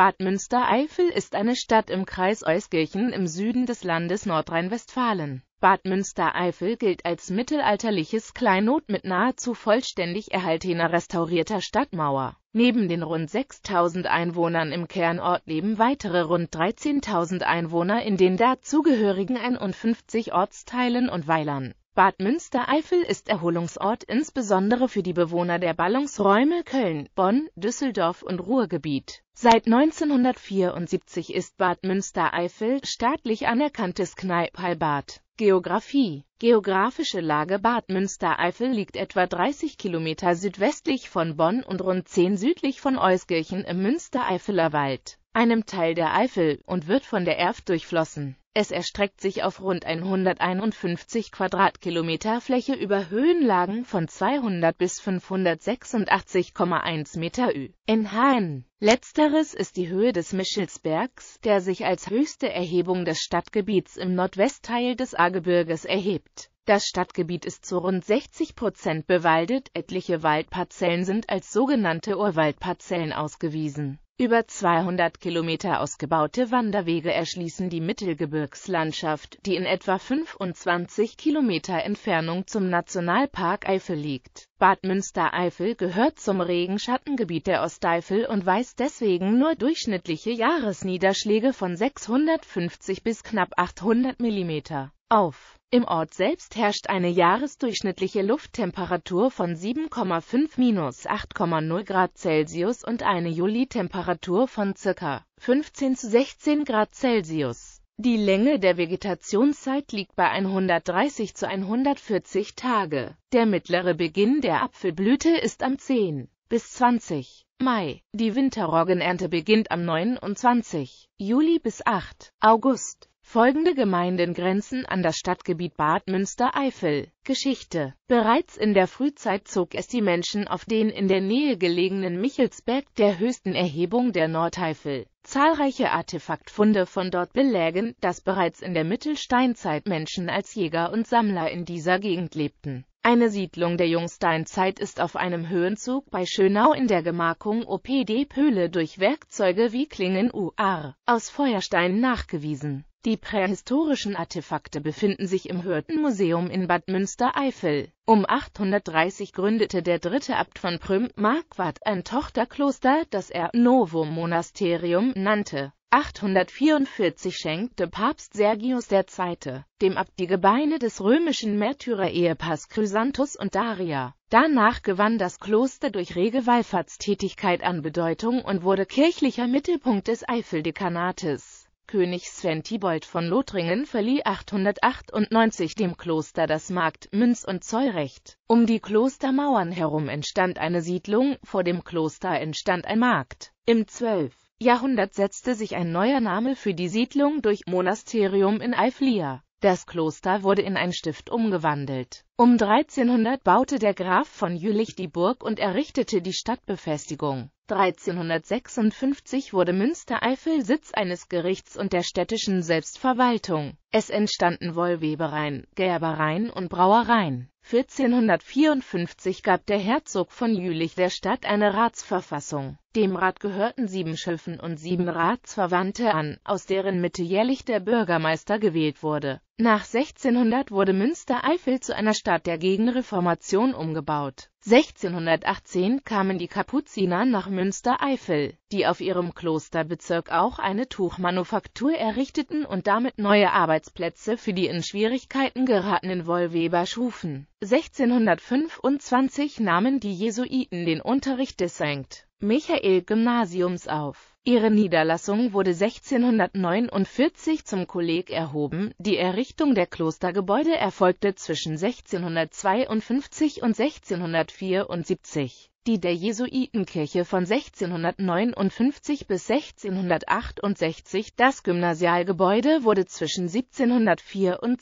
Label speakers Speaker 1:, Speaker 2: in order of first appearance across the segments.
Speaker 1: Bad Münstereifel ist eine Stadt im Kreis Euskirchen im Süden des Landes Nordrhein-Westfalen. Bad Münstereifel gilt als mittelalterliches Kleinod mit nahezu vollständig erhaltener restaurierter Stadtmauer. Neben den rund 6.000 Einwohnern im Kernort leben weitere rund 13.000 Einwohner in den dazugehörigen 51 Ortsteilen und Weilern Bad Münstereifel ist Erholungsort insbesondere für die Bewohner der Ballungsräume Köln, Bonn, Düsseldorf und Ruhrgebiet. Seit 1974 ist Bad Münstereifel staatlich anerkanntes Kneiphallbad. Geografie Geografische Lage Bad Münstereifel liegt etwa 30 Kilometer südwestlich von Bonn und rund 10 südlich von Euskirchen im Münstereifeler Wald, einem Teil der Eifel, und wird von der Erft durchflossen. Es erstreckt sich auf rund 151 Quadratkilometer Fläche über Höhenlagen von 200 bis 586,1 Meter Ü. in Hain. Letzteres ist die Höhe des Michelsbergs, der sich als höchste Erhebung des Stadtgebiets im Nordwestteil des Ahrgebirges erhebt. Das Stadtgebiet ist zu rund 60 Prozent bewaldet, etliche Waldparzellen sind als sogenannte Urwaldparzellen ausgewiesen über 200 Kilometer ausgebaute Wanderwege erschließen die Mittelgebirgslandschaft, die in etwa 25 Kilometer Entfernung zum Nationalpark Eifel liegt. Bad Münstereifel gehört zum Regenschattengebiet der Osteifel und weist deswegen nur durchschnittliche Jahresniederschläge von 650 bis knapp 800 mm auf. Im Ort selbst herrscht eine jahresdurchschnittliche Lufttemperatur von 7,5 minus 8,0 Grad Celsius und eine Juli-Temperatur von ca. 15 zu 16 Grad Celsius. Die Länge der Vegetationszeit liegt bei 130 zu 140 Tage. Der mittlere Beginn der Apfelblüte ist am 10 bis 20 Mai. Die Winterroggenernte beginnt am 29 Juli bis 8 August. Folgende Gemeinden grenzen an das Stadtgebiet Bad Münstereifel. Geschichte Bereits in der Frühzeit zog es die Menschen auf den in der Nähe gelegenen Michelsberg, der höchsten Erhebung der Nordheifel. Zahlreiche Artefaktfunde von dort belägen, dass bereits in der Mittelsteinzeit Menschen als Jäger und Sammler in dieser Gegend lebten. Eine Siedlung der Jungsteinzeit ist auf einem Höhenzug bei Schönau in der Gemarkung OPD Pöhle durch Werkzeuge wie Klingen UR aus Feuerstein nachgewiesen die prähistorischen Artefakte befinden sich im Hürtenmuseum in Bad Münstereifel. Um 830 gründete der dritte Abt von Prüm, Marquardt, ein Tochterkloster, das er Novo monasterium nannte. 844 schenkte Papst Sergius II. dem Abt die Gebeine des römischen Märtyrer-Ehepaars Chrysanthus und Daria. Danach gewann das Kloster durch rege Wallfahrtstätigkeit an Bedeutung und wurde kirchlicher Mittelpunkt des Eifeldekanates. König Sven Sventibold von Lothringen verlieh 898 dem Kloster das Markt-, Münz- und Zollrecht. Um die Klostermauern herum entstand eine Siedlung, vor dem Kloster entstand ein Markt. Im 12. Jahrhundert setzte sich ein neuer Name für die Siedlung durch Monasterium in Eiflia. Das Kloster wurde in ein Stift umgewandelt. Um 1300 baute der Graf von Jülich die Burg und errichtete die Stadtbefestigung. 1356 wurde Münstereifel Sitz eines Gerichts und der städtischen Selbstverwaltung. Es entstanden Wollwebereien, Gerbereien und Brauereien 1454 gab der Herzog von Jülich der Stadt eine Ratsverfassung. Dem Rat gehörten sieben Schöffen und sieben Ratsverwandte an, aus deren Mitte jährlich der Bürgermeister gewählt wurde. Nach 1600 wurde Münstereifel zu einer Stadt der Gegenreformation umgebaut. 1618 kamen die Kapuziner nach Münstereifel, die auf ihrem Klosterbezirk auch eine Tuchmanufaktur errichteten und damit neue Arbeitsplätze für die in Schwierigkeiten geratenen Wollweber schufen. 1625 nahmen die Jesuiten den Unterricht des St. Michael-Gymnasiums auf. Ihre Niederlassung wurde 1649 zum Kolleg erhoben, die Errichtung der Klostergebäude erfolgte zwischen 1652 und 1674 die der Jesuitenkirche von 1659 bis 1668. Das Gymnasialgebäude wurde zwischen 1724 und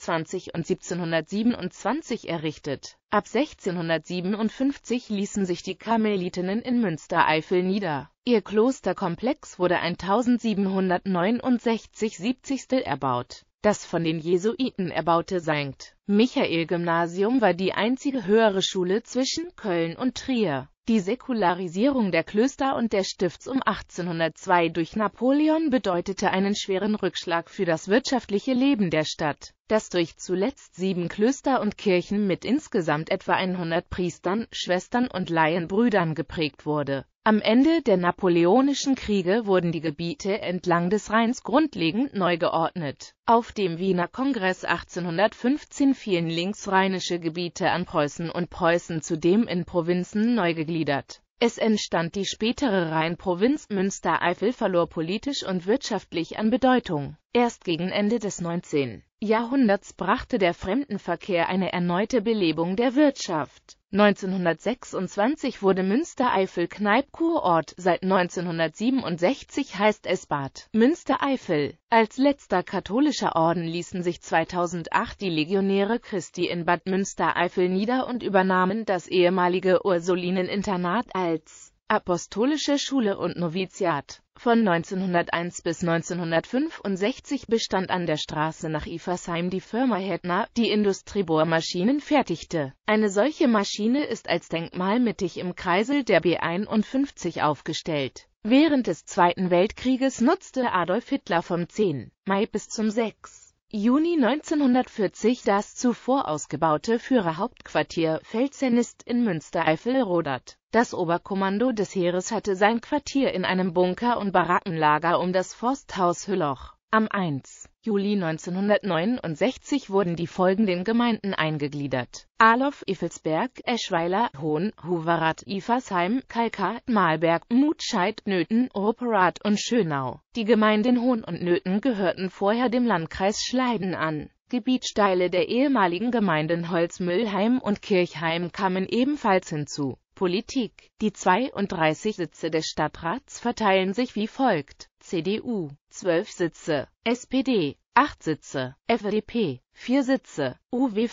Speaker 1: 1727 errichtet. Ab 1657 ließen sich die Karmelitinnen in Münstereifel nieder. Ihr Klosterkomplex wurde 1769 70. erbaut. Das von den Jesuiten erbaute St. Michael-Gymnasium war die einzige höhere Schule zwischen Köln und Trier. Die Säkularisierung der Klöster und der Stifts um 1802 durch Napoleon bedeutete einen schweren Rückschlag für das wirtschaftliche Leben der Stadt, das durch zuletzt sieben Klöster und Kirchen mit insgesamt etwa 100 Priestern, Schwestern und Laienbrüdern geprägt wurde am Ende der Napoleonischen Kriege wurden die Gebiete entlang des Rheins grundlegend neu geordnet. Auf dem Wiener Kongress 1815 fielen linksrheinische Gebiete an Preußen und Preußen zudem in Provinzen neu gegliedert. Es entstand die spätere Rheinprovinz Münstereifel verlor politisch und wirtschaftlich an Bedeutung. Erst gegen Ende des 19. Jahrhunderts brachte der Fremdenverkehr eine erneute Belebung der Wirtschaft. 1926 wurde Münstereifel Kneipkurort, seit 1967 heißt es Bad Münstereifel. Als letzter katholischer Orden ließen sich 2008 die Legionäre Christi in Bad Münstereifel nieder und übernahmen das ehemalige Ursulineninternat als Apostolische Schule und Noviziat. Von 1901 bis 1965 bestand an der Straße nach Iversheim die Firma Hedner, die Industriebohrmaschinen fertigte. Eine solche Maschine ist als Denkmal mittig im Kreisel der B51 aufgestellt. Während des Zweiten Weltkrieges nutzte Adolf Hitler vom 10. Mai bis zum 6. Juni 1940 das zuvor ausgebaute Führerhauptquartier Feldzernist in Münstereifel erobert. Das Oberkommando des Heeres hatte sein Quartier in einem Bunker- und Barackenlager um das Forsthaus Hülloch am 1. Juli 1969 wurden die folgenden Gemeinden eingegliedert. Alof, Evelsberg, Eschweiler, Hohn, Huverath, Iversheim, Kalka, Malberg, Mutscheid, Nöten, Rupperath und Schönau. Die Gemeinden Hohn und Nöten gehörten vorher dem Landkreis Schleiden an. Gebietsteile der ehemaligen Gemeinden Holzmüllheim und Kirchheim kamen ebenfalls hinzu. Politik Die 32 Sitze des Stadtrats verteilen sich wie folgt. CDU 12 Sitze, SPD 8 Sitze, FDP 4 Sitze, UWV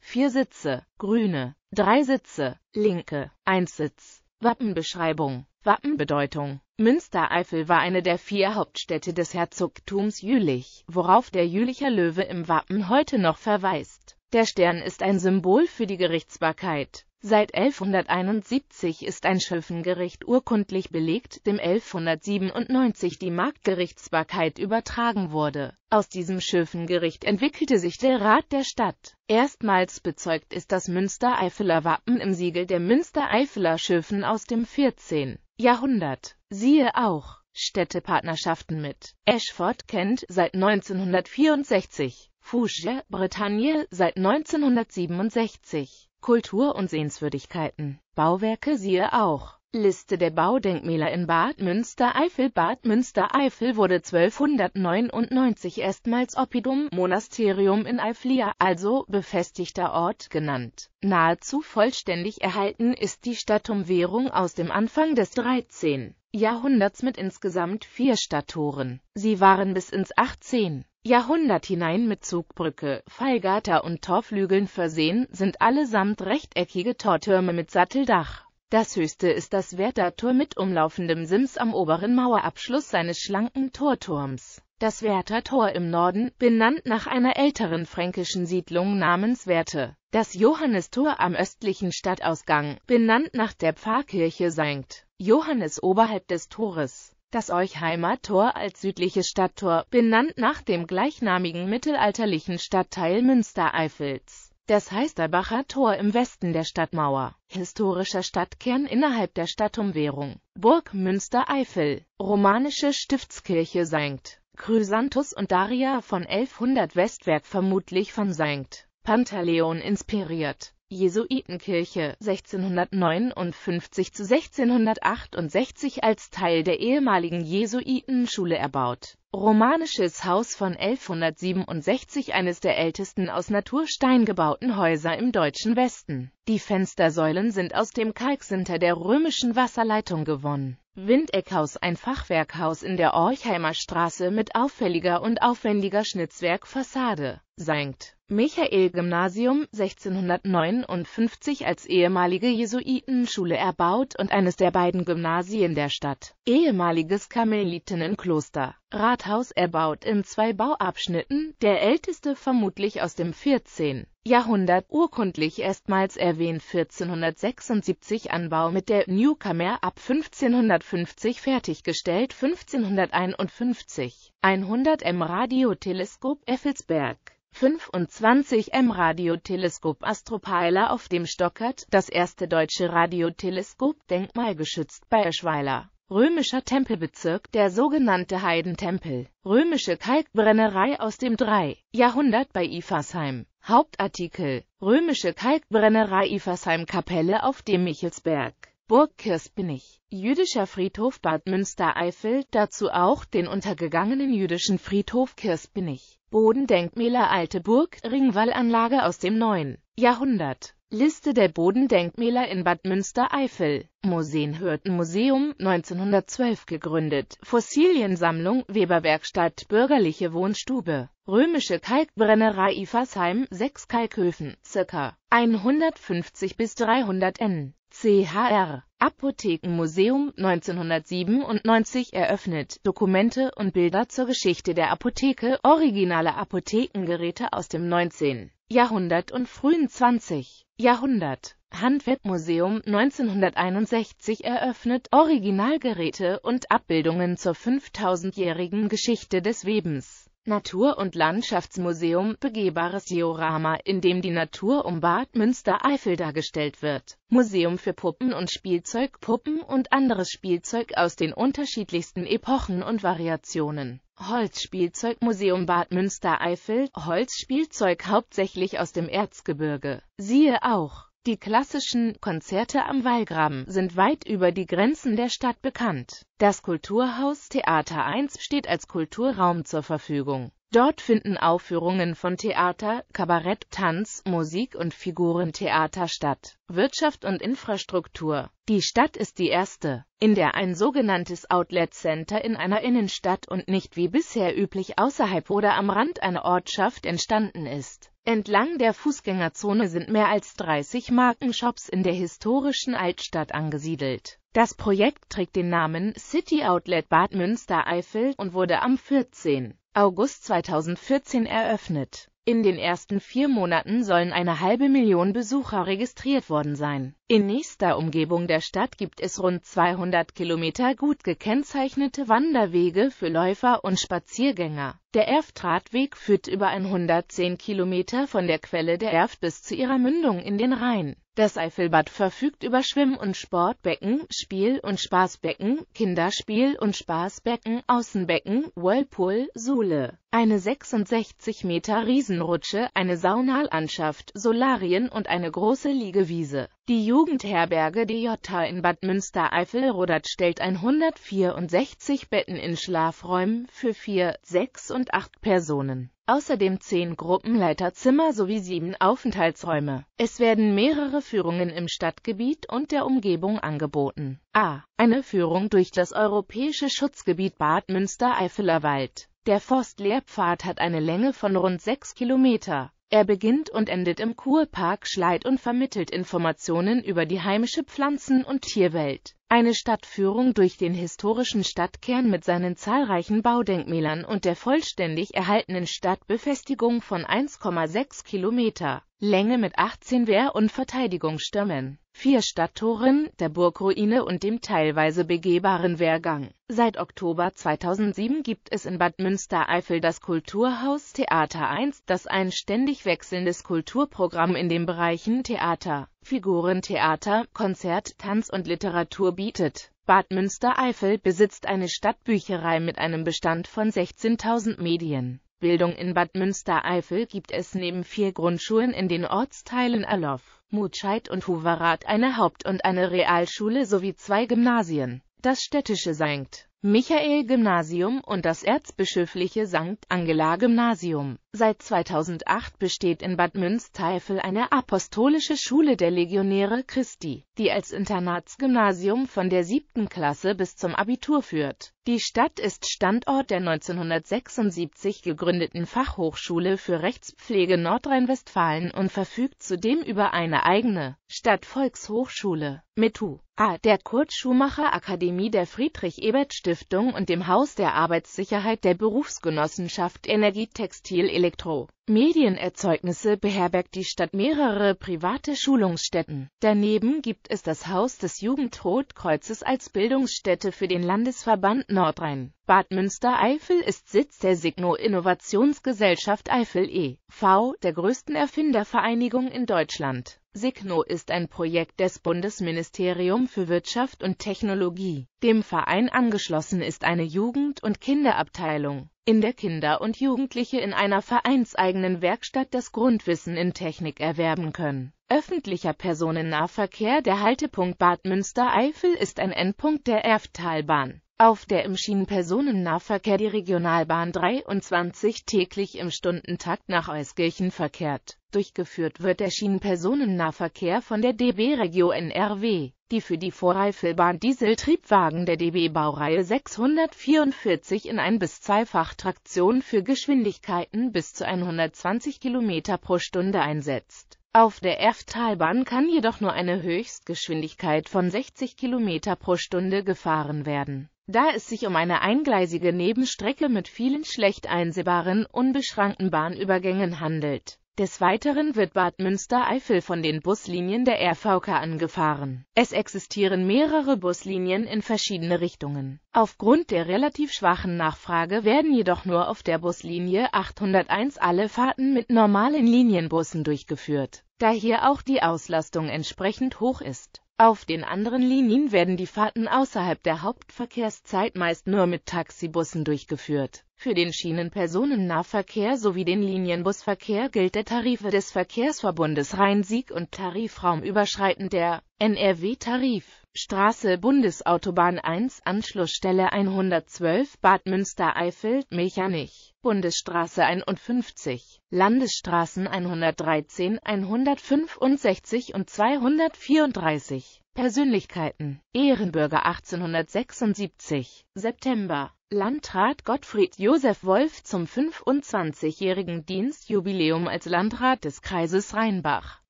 Speaker 1: 4 Sitze, Grüne 3 Sitze, Linke 1 Sitz. Wappenbeschreibung Wappenbedeutung Münstereifel war eine der vier Hauptstädte des Herzogtums Jülich, worauf der Jülicher Löwe im Wappen heute noch verweist. Der Stern ist ein Symbol für die Gerichtsbarkeit. Seit 1171 ist ein Schöffengericht urkundlich belegt, dem 1197 die Marktgerichtsbarkeit übertragen wurde. Aus diesem Schöffengericht entwickelte sich der Rat der Stadt. Erstmals bezeugt ist das Münstereifeler Wappen im Siegel der Münstereifeler Schöffen aus dem 14. Jahrhundert. Siehe auch Städtepartnerschaften mit Ashford, Kent seit 1964, Fouche, Bretagne seit 1967. Kultur- und Sehenswürdigkeiten. Bauwerke siehe auch. Liste der Baudenkmäler in Bad Münstereifel Bad Münstereifel wurde 1299 erstmals Oppidum Monasterium in Eiflia, also befestigter Ort, genannt. Nahezu vollständig erhalten ist die Stadtumwehrung aus dem Anfang des 13. Jahrhunderts mit insgesamt vier Stadttoren. Sie waren bis ins 18. Jahrhundert hinein mit Zugbrücke, Fallgatter und Torflügeln versehen, sind allesamt rechteckige Tortürme mit Satteldach. Das höchste ist das Werther-Tor mit umlaufendem Sims am oberen Mauerabschluss seines schlanken Torturms. Das Werther Tor im Norden, benannt nach einer älteren fränkischen Siedlung namens Werte. Das Johannistor am östlichen Stadtausgang, benannt nach der Pfarrkirche St. Johannes oberhalb des Tores das Euchheimer-Tor als südliches Stadttor, benannt nach dem gleichnamigen mittelalterlichen Stadtteil Münstereifels. Das Heisterbacher Tor im Westen der Stadtmauer, historischer Stadtkern innerhalb der Stadtumwehrung, Burg Münstereifel, romanische Stiftskirche St. Chrysanthus und Daria von 1100 Westwerk vermutlich von St. Pantaleon inspiriert. Jesuitenkirche 1659 zu 1668 als Teil der ehemaligen Jesuitenschule erbaut. Romanisches Haus von 1167 eines der ältesten aus Naturstein gebauten Häuser im deutschen Westen. Die Fenstersäulen sind aus dem Kalksinter der römischen Wasserleitung gewonnen. Windeckhaus ein Fachwerkhaus in der Orchheimer Straße mit auffälliger und aufwendiger Schnitzwerkfassade. Sankt Michael-Gymnasium 1659 als ehemalige Jesuitenschule erbaut und eines der beiden Gymnasien der Stadt. Ehemaliges Karmelitenenkloster. Rathaus erbaut in zwei Bauabschnitten, der älteste vermutlich aus dem 14. Jahrhundert urkundlich erstmals erwähnt 1476 Anbau mit der Newcomer ab 1550 fertiggestellt 1551 100 M Radioteleskop Effelsberg 25M Radioteleskop Astropeiler auf dem Stockert, das erste deutsche Radioteleskop, denkmalgeschützt bei Eschweiler. Römischer Tempelbezirk, der sogenannte Heidentempel, römische Kalkbrennerei aus dem 3. Jahrhundert bei Ifersheim. Hauptartikel, römische Kalkbrennerei Ifersheim Kapelle auf dem Michelsberg. Burg Kirspinich, jüdischer Friedhof Bad Münstereifel, dazu auch den untergegangenen jüdischen Friedhof Kirspinich. Bodendenkmäler Alte Burg, Ringwallanlage aus dem 9. Jahrhundert Liste der Bodendenkmäler in Bad Münstereifel Museen Museum, 1912 gegründet, Fossiliensammlung, Weberwerkstatt, bürgerliche Wohnstube, römische Kalkbrennerei Ifersheim, sechs Kalkhöfen, ca. 150 bis 300 n. CHR Apothekenmuseum 1997 eröffnet. Dokumente und Bilder zur Geschichte der Apotheke, originale Apothekengeräte aus dem 19. Jahrhundert und frühen 20. Jahrhundert. Handwerkmuseum 1961 eröffnet, Originalgeräte und Abbildungen zur 5000-jährigen Geschichte des Webens. Natur- und Landschaftsmuseum, begehbares Diorama, in dem die Natur um Bad Münstereifel dargestellt wird. Museum für Puppen und Spielzeug, Puppen und anderes Spielzeug aus den unterschiedlichsten Epochen und Variationen. Holzspielzeugmuseum Bad Münstereifel, Holzspielzeug hauptsächlich aus dem Erzgebirge. Siehe auch die klassischen Konzerte am Wallgraben sind weit über die Grenzen der Stadt bekannt. Das Kulturhaus Theater 1 steht als Kulturraum zur Verfügung. Dort finden Aufführungen von Theater, Kabarett, Tanz, Musik und Figurentheater statt. Wirtschaft und Infrastruktur. Die Stadt ist die erste, in der ein sogenanntes Outlet Center in einer Innenstadt und nicht wie bisher üblich außerhalb oder am Rand einer Ortschaft entstanden ist. Entlang der Fußgängerzone sind mehr als 30 Markenshops in der historischen Altstadt angesiedelt. Das Projekt trägt den Namen City Outlet Bad Münstereifel und wurde am 14. August 2014 eröffnet in den ersten vier Monaten sollen eine halbe Million Besucher registriert worden sein. In nächster Umgebung der Stadt gibt es rund 200 Kilometer gut gekennzeichnete Wanderwege für Läufer und Spaziergänger. Der Erftradweg führt über 110 Kilometer von der Quelle der Erft bis zu ihrer Mündung in den Rhein. Das Eifelbad verfügt über Schwimm- und Sportbecken, Spiel- und Spaßbecken, Kinderspiel- und Spaßbecken, Außenbecken, Whirlpool, Sule eine 66 Meter Riesenrutsche, eine Saunalanschaft, Solarien und eine große Liegewiese. Die Jugendherberge DJ in Bad Münstereifel-Rodert stellt 164 Betten in Schlafräumen für 4, 6 und 8 Personen. Außerdem 10 Gruppenleiterzimmer sowie 7 Aufenthaltsräume. Es werden mehrere Führungen im Stadtgebiet und der Umgebung angeboten. A. Eine Führung durch das Europäische Schutzgebiet Bad Münstereifeler Wald. Der Forstlehrpfad hat eine Länge von rund 6 Kilometer. Er beginnt und endet im Kurpark Schleid und vermittelt Informationen über die heimische Pflanzen- und Tierwelt. Eine Stadtführung durch den historischen Stadtkern mit seinen zahlreichen Baudenkmälern und der vollständig erhaltenen Stadtbefestigung von 1,6 Kilometer Länge mit 18 Wehr- und Verteidigungsstürmen vier Stadttoren, der Burgruine und dem teilweise begehbaren Wehrgang. Seit Oktober 2007 gibt es in Bad Münstereifel das Kulturhaus Theater 1, das ein ständig wechselndes Kulturprogramm in den Bereichen Theater, Figurentheater, Konzert, Tanz und Literatur bietet. Bad Münstereifel besitzt eine Stadtbücherei mit einem Bestand von 16.000 Medien. Bildung in Bad Münstereifel gibt es neben vier Grundschulen in den Ortsteilen Erloff, Mutscheid und Huverath eine Haupt- und eine Realschule sowie zwei Gymnasien, das städtische St. Michael-Gymnasium und das erzbischöfliche St. Angela-Gymnasium Seit 2008 besteht in Bad Münsteifel eine apostolische Schule der Legionäre Christi, die als Internatsgymnasium von der siebten Klasse bis zum Abitur führt. Die Stadt ist Standort der 1976 gegründeten Fachhochschule für Rechtspflege Nordrhein-Westfalen und verfügt zudem über eine eigene Stadtvolkshochschule mit A, der Kurt-Schumacher-Akademie der Friedrich-Ebert-Stiftung und dem Haus der Arbeitssicherheit der Berufsgenossenschaft Energietextil-Elektronik. Elektro Medienerzeugnisse beherbergt die Stadt mehrere private Schulungsstätten. Daneben gibt es das Haus des Jugendrotkreuzes als Bildungsstätte für den Landesverband Nordrhein. Bad Münstereifel ist Sitz der Signo Innovationsgesellschaft Eifel e.V., der größten Erfindervereinigung in Deutschland. Signo ist ein Projekt des Bundesministerium für Wirtschaft und Technologie. Dem Verein angeschlossen ist eine Jugend- und Kinderabteilung, in der Kinder und Jugendliche in einer vereinseigenen Werkstatt das Grundwissen in Technik erwerben können. Öffentlicher Personennahverkehr Der Haltepunkt Bad Münstereifel ist ein Endpunkt der Erftalbahn auf der im Schienenpersonennahverkehr die Regionalbahn 23 täglich im Stundentakt nach Euskirchen verkehrt. Durchgeführt wird der Schienenpersonennahverkehr von der DB Regio NRW, die für die Vorreifelbahn Dieseltriebwagen der DB Baureihe 644 in ein- bis Zweifach-Traktion für Geschwindigkeiten bis zu 120 km pro Stunde einsetzt. Auf der Erftalbahn kann jedoch nur eine Höchstgeschwindigkeit von 60 km pro Stunde gefahren werden da es sich um eine eingleisige Nebenstrecke mit vielen schlecht einsehbaren, unbeschrankten Bahnübergängen handelt. Des Weiteren wird Bad Münstereifel von den Buslinien der RVK angefahren. Es existieren mehrere Buslinien in verschiedene Richtungen. Aufgrund der relativ schwachen Nachfrage werden jedoch nur auf der Buslinie 801 alle Fahrten mit normalen Linienbussen durchgeführt, da hier auch die Auslastung entsprechend hoch ist. Auf den anderen Linien werden die Fahrten außerhalb der Hauptverkehrszeit meist nur mit Taxibussen durchgeführt. Für den Schienenpersonennahverkehr sowie den Linienbusverkehr gilt der Tarife des Verkehrsverbundes Rhein-Sieg und Tarifraum überschreitend der NRW-Tarif. Straße Bundesautobahn 1 Anschlussstelle 112 Bad Münstereifel, Mechanich, Bundesstraße 51, Landesstraßen 113, 165 und 234. Persönlichkeiten Ehrenbürger 1876 September Landrat Gottfried Josef Wolf zum 25-jährigen Dienstjubiläum als Landrat des Kreises Rheinbach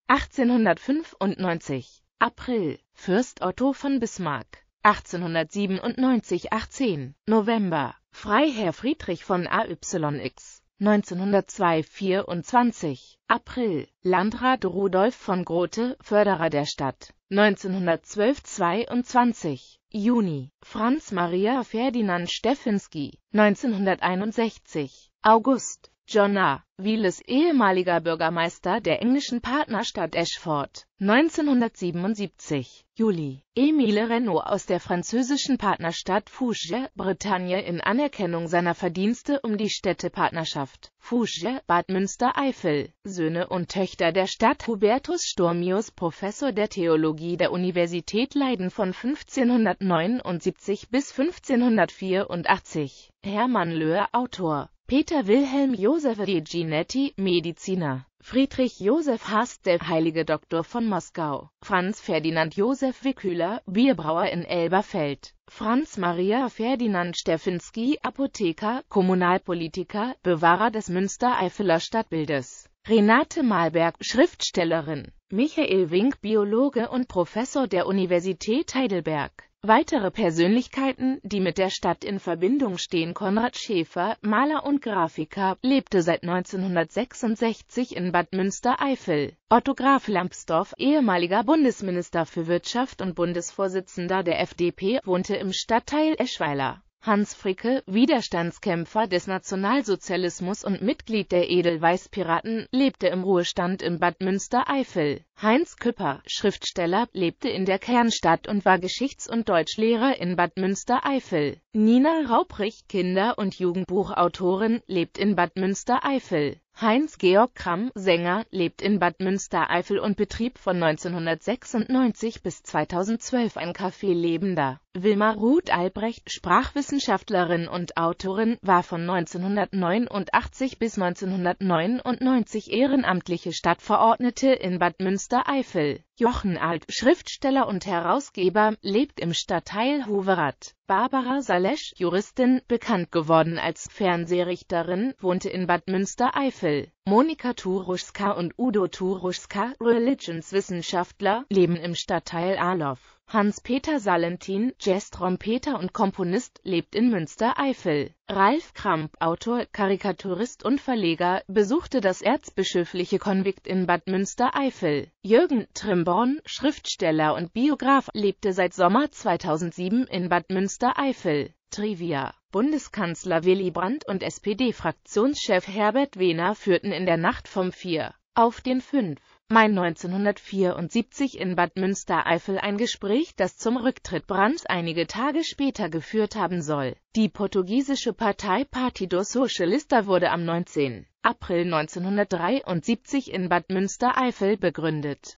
Speaker 1: 1895 April, Fürst Otto von Bismarck, 1897 18, November, Freiherr Friedrich von AYX, 1902 24, April, Landrat Rudolf von Grote, Förderer der Stadt, 1912 22, Juni, Franz Maria Ferdinand Steffensky, 1961, August, John A. Wieles ehemaliger Bürgermeister der englischen Partnerstadt Ashford, 1977, Juli. Emile Renault aus der französischen Partnerstadt Fougères, Bretagne in Anerkennung seiner Verdienste um die Städtepartnerschaft. Fougères, Bad Münstereifel, Söhne und Töchter der Stadt Hubertus Sturmius, Professor der Theologie der Universität Leiden von 1579 bis 1584, Hermann Löhr, Autor. Peter Wilhelm Josef Ginetti, Mediziner. Friedrich Josef Haas, der heilige Doktor von Moskau. Franz Ferdinand Josef Wickhüler, Bierbrauer in Elberfeld. Franz Maria Ferdinand Steffenski, Apotheker, Kommunalpolitiker, Bewahrer des Münstereifeler Stadtbildes. Renate Malberg, Schriftstellerin. Michael Wink, Biologe und Professor der Universität Heidelberg. Weitere Persönlichkeiten, die mit der Stadt in Verbindung stehen Konrad Schäfer, Maler und Grafiker, lebte seit 1966 in Bad Münstereifel. Otto Graf Lambsdorff, ehemaliger Bundesminister für Wirtschaft und Bundesvorsitzender der FDP, wohnte im Stadtteil Eschweiler. Hans Fricke, Widerstandskämpfer des Nationalsozialismus und Mitglied der Edelweißpiraten, lebte im Ruhestand in Bad Münstereifel. Heinz Küpper, Schriftsteller, lebte in der Kernstadt und war Geschichts- und Deutschlehrer in Bad Münstereifel. Nina Rauprich, Kinder- und Jugendbuchautorin, lebt in Bad Münstereifel. Heinz-Georg Kramm, Sänger, lebt in Bad Münstereifel und betrieb von 1996 bis 2012 ein Café Lebender. Wilma Ruth Albrecht, Sprachwissenschaftlerin und Autorin, war von 1989 bis 1999 ehrenamtliche Stadtverordnete in Bad Münstereifel Jochen Alt, Schriftsteller und Herausgeber, lebt im Stadtteil Hoverat. Barbara Salesch, Juristin, bekannt geworden als Fernsehrichterin, wohnte in Bad Münstereifel. Monika Turuszka und Udo Turuszka, Religionswissenschaftler, leben im Stadtteil Alow. Hans-Peter Salentin, Jazz-Trompeter und Komponist, lebt in Münstereifel. Ralf Kramp, Autor, Karikaturist und Verleger, besuchte das erzbischöfliche Konvikt in Bad Münstereifel. Jürgen Trimborn, Schriftsteller und Biograf, lebte seit Sommer 2007 in Bad Münstereifel. Trivia Bundeskanzler Willy Brandt und SPD-Fraktionschef Herbert Wehner führten in der Nacht vom 4 auf den 5. Mai 1974 in Bad Münstereifel ein Gespräch, das zum Rücktritt Brandts einige Tage später geführt haben soll. Die portugiesische Partei Partido Socialista wurde am 19. April 1973 in Bad Münstereifel begründet